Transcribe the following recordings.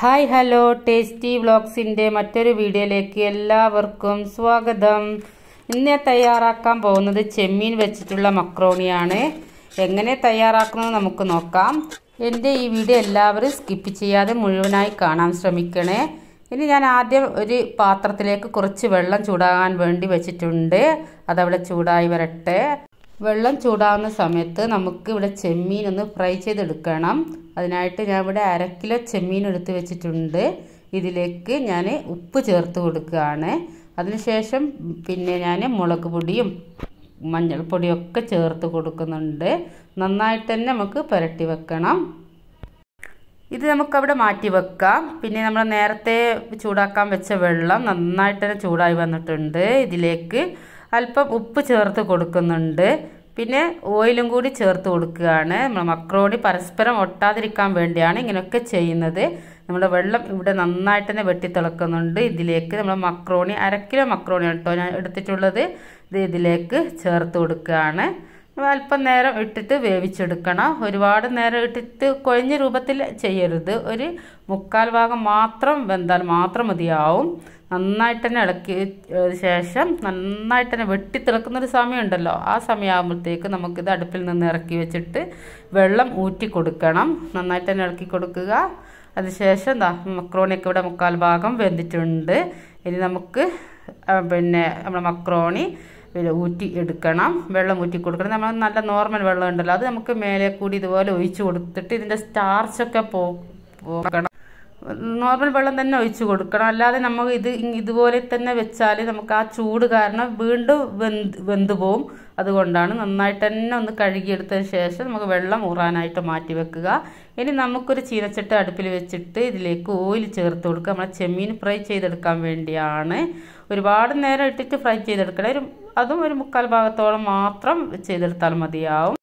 hi hello tasty വ്ളോഗ്സിൻ്റെ മറ്റൊരു വീഡിയോയിലേക്ക് എല്ലാവർക്കും സ്വാഗതം ഇന്ന് തയ്യാറാക്കാൻ പോകുന്നത് ചെമ്മീൻ വെച്ചിട്ടുള്ള മക്രോണിയാണ് എങ്ങനെ തയ്യാറാക്കുന്നത് നമുക്ക് നോക്കാം എൻ്റെ ഈ വീഡിയോ എല്ലാവരും സ്കിപ്പ് ചെയ്യാതെ മുഴുവനായി കാണാൻ ശ്രമിക്കണേ ഇനി ഞാൻ ആദ്യം ഒരു പാത്രത്തിലേക്ക് കുറച്ച് വെള്ളം ചൂടാകാൻ വേണ്ടി വെച്ചിട്ടുണ്ട് അതവിടെ ചൂടായി വരട്ടെ വെള്ളം ചൂടാവുന്ന സമയത്ത് നമുക്ക് ഇവിടെ ചെമ്മീൻ ഒന്ന് ഫ്രൈ ചെയ്തെടുക്കണം അതിനായിട്ട് ഞാൻ ഇവിടെ അരക്കിലോ കിലോ ചെമ്മീൻ എടുത്ത് വെച്ചിട്ടുണ്ട് ഇതിലേക്ക് ഞാൻ ഉപ്പ് ചേർത്ത് കൊടുക്കുകയാണ് അതിനുശേഷം പിന്നെ ഞാൻ മുളക് പൊടിയും മഞ്ഞൾപ്പൊടിയൊക്കെ ചേർത്ത് കൊടുക്കുന്നുണ്ട് നന്നായിട്ട് തന്നെ നമുക്ക് പുരട്ടി വെക്കണം ഇത് നമുക്കവിടെ മാറ്റി വെക്കാം പിന്നെ നമ്മൾ നേരത്തെ ചൂടാക്കാൻ വെച്ച വെള്ളം നന്നായിട്ട് തന്നെ ചൂടായി വന്നിട്ടുണ്ട് ഇതിലേക്ക് അല്പം ഉപ്പ് ചേർത്ത് കൊടുക്കുന്നുണ്ട് പിന്നെ ഓയിലും കൂടി ചേർത്ത് കൊടുക്കുകയാണ് നമ്മൾ മക്രോണി പരസ്പരം ഒട്ടാതിരിക്കാൻ വേണ്ടിയാണ് ഇങ്ങനെയൊക്കെ ചെയ്യുന്നത് നമ്മുടെ വെള്ളം ഇവിടെ നന്നായിട്ട് തന്നെ വെട്ടി തിളക്കുന്നുണ്ട് ഇതിലേക്ക് നമ്മൾ മക്രോണി അരക്കിലോ കിലോ മക്രോണി കേട്ടോ ഞാൻ എടുത്തിട്ടുള്ളത് ഇത് ഇതിലേക്ക് ചേർത്ത് കൊടുക്കുകയാണ് അല്പം നേരം ഇട്ടിട്ട് വേവിച്ചെടുക്കണം ഒരുപാട് നേരം ഇട്ടിട്ട് കൊഴിഞ്ഞ രൂപത്തിൽ ചെയ്യരുത് ഒരു മുക്കാൽ ഭാഗം മാത്രം വെന്താൽ മാത്രം മതിയാവും നന്നായിട്ട് തന്നെ ഇളക്കി ശേഷം നന്നായിട്ട് തന്നെ വെട്ടി തിളക്കുന്നൊരു സമയമുണ്ടല്ലോ ആ സമയമാകുമ്പോഴത്തേക്ക് നമുക്കിത് അടുപ്പിൽ നിന്ന് ഇറക്കി വെച്ചിട്ട് വെള്ളം ഊറ്റി കൊടുക്കണം നന്നായിട്ട് തന്നെ ഇളക്കി കൊടുക്കുക അതിനുശേഷം മക്രോണിയൊക്കെ ഇവിടെ മുക്കാൽ ഭാഗം വെന്തിട്ടുണ്ട് ഇനി നമുക്ക് പിന്നെ നമ്മുടെ മക്രോണി പിന്നെ ഊറ്റി എടുക്കണം വെള്ളം ഊറ്റി കൊടുക്കണം നമ്മൾ നല്ല നോർമൽ വെള്ളം ഉണ്ടല്ലോ അത് നമുക്ക് മേലെ കൂടി ഇതുപോലെ ഒഴിച്ചു കൊടുത്തിട്ട് ഇതിൻ്റെ സ്റ്റാർച്ചൊക്കെ പോകണം നോർമൽ വെള്ളം തന്നെ ഒഴിച്ചു കൊടുക്കണം അല്ലാതെ നമുക്ക് ഇത് ഇതുപോലെ തന്നെ വെച്ചാൽ നമുക്ക് ആ ചൂട് കാരണം വീണ്ടും വെന്ത് വെന്ത് പോവും അതുകൊണ്ടാണ് നന്നായിട്ട് തന്നെ ഒന്ന് കഴുകിയെടുത്തതിന് ശേഷം നമുക്ക് വെള്ളം ഊറാനായിട്ട് മാറ്റി വെക്കുക ഇനി നമുക്കൊരു ചീനച്ചട്ട അടുപ്പിൽ വെച്ചിട്ട് ഇതിലേക്ക് ഓയിൽ ചേർത്ത് കൊടുക്കുക നമ്മൾ ചെമ്മീൻ ഫ്രൈ ചെയ്തെടുക്കാൻ വേണ്ടിയാണ് ഒരുപാട് നേരം ഇട്ടിട്ട് ഫ്രൈ ചെയ്തെടുക്കണം ഒരു അതും ഒരു മുക്കാൽ ഭാഗത്തോളം മാത്രം ചെയ്തെടുത്താൽ മതിയാവും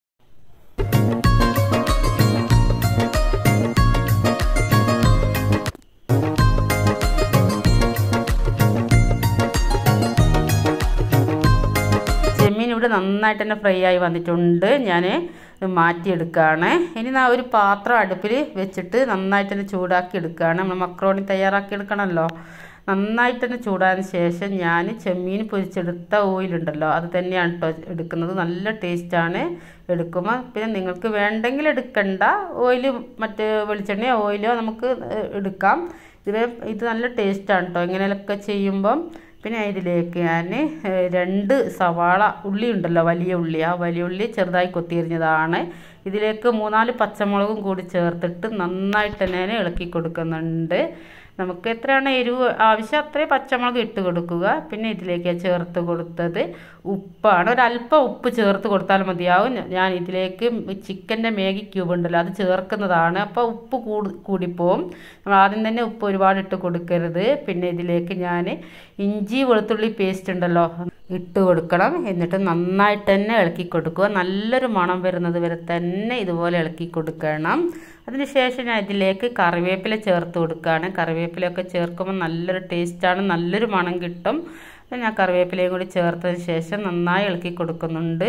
ഇവിടെ നന്നായിട്ട് തന്നെ ഫ്രൈ ആയി വന്നിട്ടുണ്ട് ഞാൻ മാറ്റിയെടുക്കുകയാണ് ഇനി ഒരു പാത്രം അടുപ്പിൽ വെച്ചിട്ട് നന്നായിട്ട് തന്നെ ചൂടാക്കി എടുക്കുകയാണ് നമ്മൾ മക്രോണി തയ്യാറാക്കി എടുക്കണമല്ലോ നന്നായിട്ട് തന്നെ ചൂടായതിന് ശേഷം ഞാൻ ചെമ്മീൻ പൊരിച്ചെടുത്ത ഓയിലുണ്ടല്ലോ അത് തന്നെയാണ് കേട്ടോ എടുക്കുന്നത് നല്ല ടേസ്റ്റാണ് എടുക്കുമ്പോൾ പിന്നെ നിങ്ങൾക്ക് വേണ്ടെങ്കിൽ എടുക്കണ്ട ഓയിൽ മറ്റ് വെളിച്ചെണ്ണയോ ഓയിലോ നമുക്ക് എടുക്കാം ഇത് ഇത് നല്ല ടേസ്റ്റാണ് കേട്ടോ ഇങ്ങനെയൊക്കെ ചെയ്യുമ്പം പിന്നെ അതിലേക്ക് ഞാൻ രണ്ട് സവാള ഉള്ളി ഉണ്ടല്ലോ വലിയ ഉള്ളി ആ വലിയ ഉള്ളി ചെറുതായി കൊത്തിയരിഞ്ഞതാണ് ഇതിലേക്ക് മൂന്നാല് പച്ചമുളകും കൂടി ചേർത്തിട്ട് നന്നായിട്ട് ഞാൻ ഇളക്കി കൊടുക്കുന്നുണ്ട് നമുക്ക് എത്രയാണ് എരിവ് ആവശ്യം അത്രയും പച്ചമുളക് ഇട്ട് കൊടുക്കുക പിന്നെ ഇതിലേക്ക് ചേർത്ത് കൊടുത്തത് ഉപ്പാണ് ഒരല്പം ഉപ്പ് ചേർത്ത് കൊടുത്താൽ മതിയാവും ഞാൻ ഇതിലേക്ക് ചിക്കൻ്റെ മേഗി ക്യൂബ് ഉണ്ടല്ലോ അത് ചേർക്കുന്നതാണ് അപ്പോൾ ഉപ്പ് കൂടി കൂടിപ്പോവും നമ്മൾ ആദ്യം തന്നെ ഉപ്പ് ഒരുപാട് ഇട്ട് കൊടുക്കരുത് പിന്നെ ഇതിലേക്ക് ഞാൻ ഇഞ്ചി വെളുത്തുള്ളി പേസ്റ്റ് ഉണ്ടല്ലോ ഇട്ട് കൊടുക്കണം എന്നിട്ട് നന്നായിട്ട് തന്നെ ഇളക്കി കൊടുക്കുക നല്ലൊരു മണം വരുന്നത് വരെ തന്നെ ഇതുപോലെ ഇളക്കി കൊടുക്കണം അതിനുശേഷം ഞാൻ ഇതിലേക്ക് കറിവേപ്പില ചേർത്ത് കൊടുക്കുകയാണ് കറിവേപ്പിലയൊക്കെ ചേർക്കുമ്പോൾ നല്ലൊരു ടേസ്റ്റാണ് നല്ലൊരു മണം കിട്ടും ഞാൻ കറിവേപ്പിലയും കൂടി ചേർത്തതിന് ശേഷം നന്നായി ഇളക്കി കൊടുക്കുന്നുണ്ട്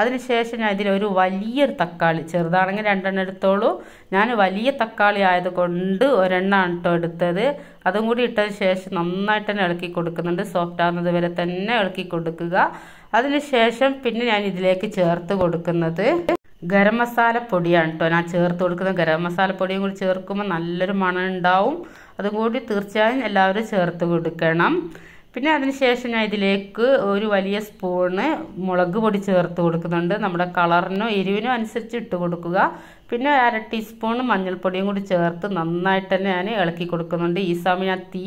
അതിനുശേഷം ഞാൻ ഇതിലൊരു വലിയൊരു തക്കാളി ചെറുതാണെങ്കിൽ രണ്ടെണ്ണം എടുത്തോളൂ ഞാൻ വലിയ തക്കാളി ആയതുകൊണ്ട് ഒരെണ്ണമാണ് കേട്ടോ എടുത്തത് അതും കൂടി ഇട്ടതിന് ശേഷം നന്നായിട്ട് തന്നെ ഇളക്കി കൊടുക്കുന്നുണ്ട് സോഫ്റ്റ് ആകുന്നത് വരെ തന്നെ ഇളക്കി കൊടുക്കുക അതിനുശേഷം പിന്നെ ഞാൻ ഇതിലേക്ക് ചേർത്ത് കൊടുക്കുന്നത് ഗരം മസാല പൊടിയാണ് കേട്ടോ ഞാൻ ചേർത്ത് കൊടുക്കുന്ന ഗരം മസാല പൊടിയും കൂടി ചേർക്കുമ്പോൾ നല്ലൊരു മണം ഉണ്ടാവും അതുകൂടി തീർച്ചയായും എല്ലാവരും ചേർത്ത് കൊടുക്കണം പിന്നെ അതിനുശേഷം ഞാൻ ഇതിലേക്ക് ഒരു വലിയ സ്പൂണ് മുളക് പൊടി ചേർത്ത് കൊടുക്കുന്നുണ്ട് നമ്മുടെ കളറിനും എരിവിനോ അനുസരിച്ച് ഇട്ട് കൊടുക്കുക പിന്നെ അര ടീസ്പൂൺ മഞ്ഞൾപ്പൊടിയും കൂടി ചേർത്ത് നന്നായിട്ട് തന്നെ ഞാൻ ഇളക്കി കൊടുക്കുന്നുണ്ട് ഈ സമയം ഞാൻ തീ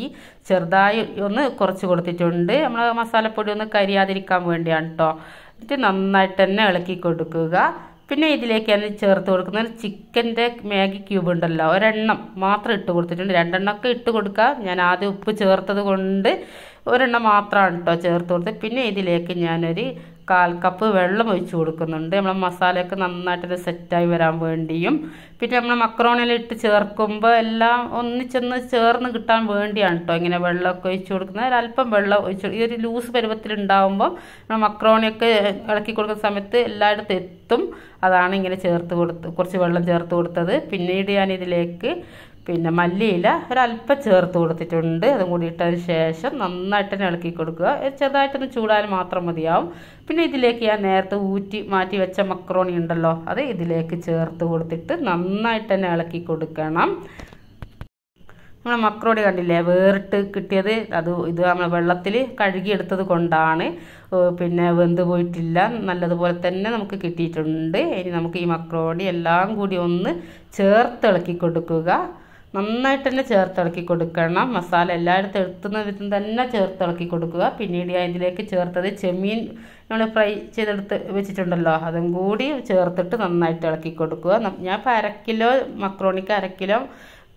ചെറുതായി ഒന്ന് കുറച്ച് കൊടുത്തിട്ടുണ്ട് നമ്മൾ മസാലപ്പൊടി ഒന്ന് കരിയാതിരിക്കാൻ വേണ്ടിയാണ് കേട്ടോ എന്നിട്ട് നന്നായിട്ട് തന്നെ ഇളക്കി കൊടുക്കുക പിന്നെ ഇതിലേക്ക് ഞാൻ ചേർത്ത് കൊടുക്കുന്നത് ചിക്കൻ്റെ മാഗി ക്യൂബ് ഉണ്ടല്ലോ ഒരെണ്ണം മാത്രം ഇട്ട് കൊടുത്തിട്ടുണ്ട് രണ്ടെണ്ണമൊക്കെ ഇട്ട് കൊടുക്കാം ഞാൻ ആദ്യം ഉപ്പ് ചേർത്തത് കൊണ്ട് ഒരെണ്ണം മാത്രമാണ് കേട്ടോ ചേർത്ത് കൊടുത്ത് പിന്നെ ഇതിലേക്ക് ഞാനൊരു കാൽ കപ്പ് വെള്ളം ഒഴിച്ച് കൊടുക്കുന്നുണ്ട് നമ്മളെ മസാലയൊക്കെ നന്നായിട്ടത് സെറ്റായി വരാൻ വേണ്ടിയും പിന്നെ നമ്മൾ മക്രോണിലിട്ട് ചേർക്കുമ്പോൾ എല്ലാം ഒന്നിച്ചൊന്ന് ചേർന്ന് കിട്ടാൻ വേണ്ടിയാണ് കേട്ടോ ഇങ്ങനെ വെള്ളമൊക്കെ ഒഴിച്ച് കൊടുക്കുന്നത് ഒരല്പം വെള്ളം ഒഴിച്ച് ഈ ഒരു ലൂസ് പരുവത്തിലുണ്ടാകുമ്പോൾ നമ്മൾ മക്രോണിയൊക്കെ ഇളക്കി കൊടുക്കുന്ന സമയത്ത് എല്ലായിടത്തും എത്തും അതാണ് ഇങ്ങനെ ചേർത്ത് കൊടുത്ത് കുറച്ച് വെള്ളം ചേർത്ത് കൊടുത്തത് പിന്നീട് ഞാൻ ഇതിലേക്ക് പിന്നെ മല്ലിയില ഒരല്പം ചേർത്ത് കൊടുത്തിട്ടുണ്ട് അതും കൂടി ഇട്ടതിന് ശേഷം നന്നായിട്ട് തന്നെ ഇളക്കി കൊടുക്കുക ചെറുതായിട്ടൊന്ന് ചൂടാൻ മാത്രം മതിയാവും പിന്നെ ഇതിലേക്ക് ഞാൻ നേരത്തെ ഊറ്റി മാറ്റി വെച്ച മക്രോണി ഉണ്ടല്ലോ അത് ഇതിലേക്ക് ചേർത്ത് കൊടുത്തിട്ട് നന്നായിട്ട് തന്നെ ഇളക്കി കൊടുക്കണം നമ്മൾ മക്രോണി കണ്ടില്ലേ വേറിട്ട് കിട്ടിയത് അത് ഇത് നമ്മൾ വെള്ളത്തിൽ കഴുകിയെടുത്തത് കൊണ്ടാണ് പിന്നെ വെന്ത് പോയിട്ടില്ല നല്ലതുപോലെ തന്നെ നമുക്ക് കിട്ടിയിട്ടുണ്ട് ഇനി നമുക്ക് ഈ മക്രോണി എല്ലാം കൂടി ഒന്ന് ചേർത്തിളക്കി കൊടുക്കുക നന്നായിട്ട് തന്നെ ചേർത്തിളക്കി കൊടുക്കണം മസാല എല്ലായിടത്തും എടുത്തുന്ന വിധം തന്നെ ചേർത്തിളക്കി കൊടുക്കുക പിന്നീട് ഞാൻ ഇതിലേക്ക് ചേർത്തത് ചെമ്മീൻ നമ്മൾ ഫ്രൈ ചെയ്തെടുത്ത് വെച്ചിട്ടുണ്ടല്ലോ അതും കൂടി ചേർത്തിട്ട് നന്നായിട്ട് ഇളക്കി കൊടുക്കുക ഞാൻ ഇപ്പോൾ അരക്കിലോ കിലോ മക്രോണിക്ക് അരക്കിലോ കിലോ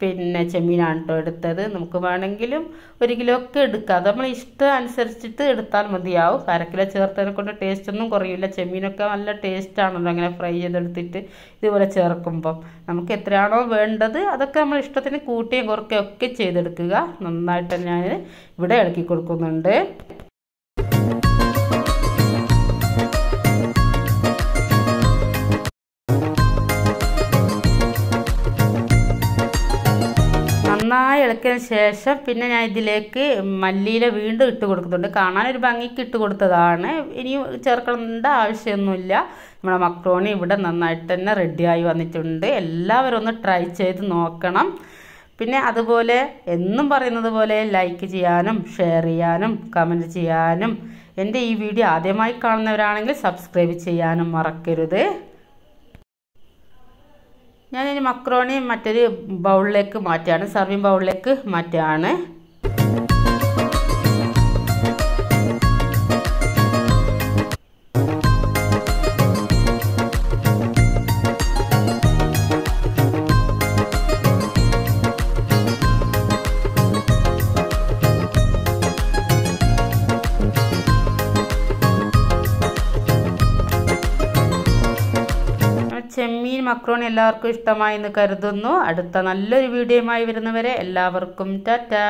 പിന്നെ ചെമ്മീനാണ് കേട്ടോ എടുത്തത് നമുക്ക് വേണമെങ്കിലും ഒരു കിലോ ഒക്കെ എടുക്കാം നമ്മൾ ഇഷ്ടം അനുസരിച്ചിട്ട് എടുത്താൽ മതിയാവും അരക്കിലോ ചേർത്തതിനെ കൊണ്ട് ടേസ്റ്റ് ഒന്നും കുറയില്ല ചെമ്മീനൊക്കെ നല്ല ടേസ്റ്റ് ആണല്ലോ അങ്ങനെ ഫ്രൈ ചെയ്തെടുത്തിട്ട് ഇതുപോലെ ചേർക്കുമ്പം നമുക്ക് എത്രയാണോ വേണ്ടത് അതൊക്കെ നമ്മൾ ഇഷ്ടത്തിന് കൂട്ടിയും കുറക്കുകയൊക്കെ ചെയ്തെടുക്കുക നന്നായിട്ട് ഞാൻ ഇവിടെ ഇളക്കി കൊടുക്കുന്നുണ്ട് നന്നായി ഇളക്കിയതിന് ശേഷം പിന്നെ ഞാൻ ഇതിലേക്ക് മല്ലിയില വീണ്ടും ഇട്ട് കൊടുക്കുന്നുണ്ട് ഒരു ഭംഗിക്ക് ഇട്ട് കൊടുത്തതാണ് ഇനിയും ചേർക്കേണ്ട ആവശ്യമൊന്നുമില്ല നമ്മുടെ മക്രോണി ഇവിടെ നന്നായിട്ട് തന്നെ റെഡിയായി വന്നിട്ടുണ്ട് എല്ലാവരും ഒന്ന് ട്രൈ ചെയ്ത് നോക്കണം പിന്നെ അതുപോലെ എന്നും പറയുന്നത് പോലെ ലൈക്ക് ചെയ്യാനും ഷെയർ ചെയ്യാനും കമൻറ്റ് ചെയ്യാനും എൻ്റെ ഈ വീഡിയോ ആദ്യമായി കാണുന്നവരാണെങ്കിൽ സബ്സ്ക്രൈബ് ചെയ്യാനും മറക്കരുത് ഞാനിനി മക്രോണി മറ്റൊരു ബൗളിലേക്ക് മാറ്റുകയാണ് സർവിങ് ബൗളിലേക്ക് മാറ്റുകയാണ് ഈ മക്രോൺ എല്ലാവർക്കും ഇഷ്ടമായി എന്ന് കരുതുന്നു അടുത്ത നല്ലൊരു വീഡിയോയുമായി വരുന്നവരെ എല്ലാവർക്കും ടാറ്റാ